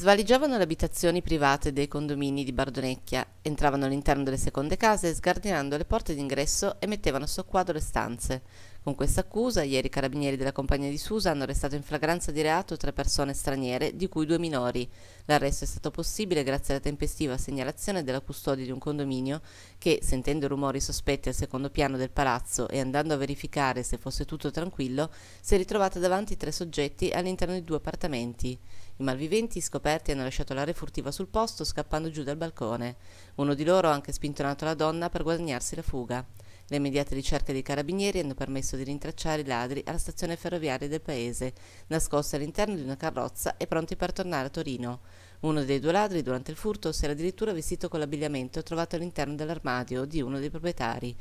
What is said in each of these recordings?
Svaligiavano le abitazioni private dei condomini di Bardonecchia, entravano all'interno delle seconde case sgardinando le porte d'ingresso e mettevano a soqquadro le stanze. Con questa accusa, ieri i carabinieri della compagnia di Susa hanno arrestato in flagranza di reato tre persone straniere, di cui due minori. L'arresto è stato possibile grazie alla tempestiva segnalazione della custodia di un condominio che, sentendo rumori sospetti al secondo piano del palazzo e andando a verificare se fosse tutto tranquillo, si è ritrovata davanti tre soggetti all'interno di due appartamenti. I malviventi scoperti hanno lasciato l'area furtiva sul posto scappando giù dal balcone. Uno di loro ha anche spintonato la donna per guadagnarsi la fuga. Le immediate ricerche dei carabinieri hanno permesso di rintracciare i ladri alla stazione ferroviaria del paese, nascosti all'interno di una carrozza e pronti per tornare a Torino. Uno dei due ladri durante il furto si era addirittura vestito con l'abbigliamento trovato all'interno dell'armadio di uno dei proprietari.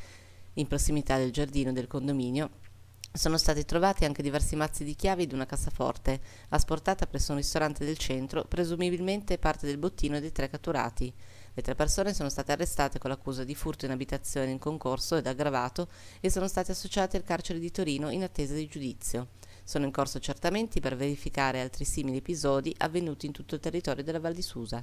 In prossimità del giardino del condominio sono stati trovati anche diversi mazzi di chiavi di una cassaforte, asportata presso un ristorante del centro, presumibilmente parte del bottino dei tre catturati. Le tre persone sono state arrestate con l'accusa di furto in abitazione in concorso ed aggravato e sono state associate al carcere di Torino in attesa di giudizio. Sono in corso accertamenti per verificare altri simili episodi avvenuti in tutto il territorio della Val di Susa.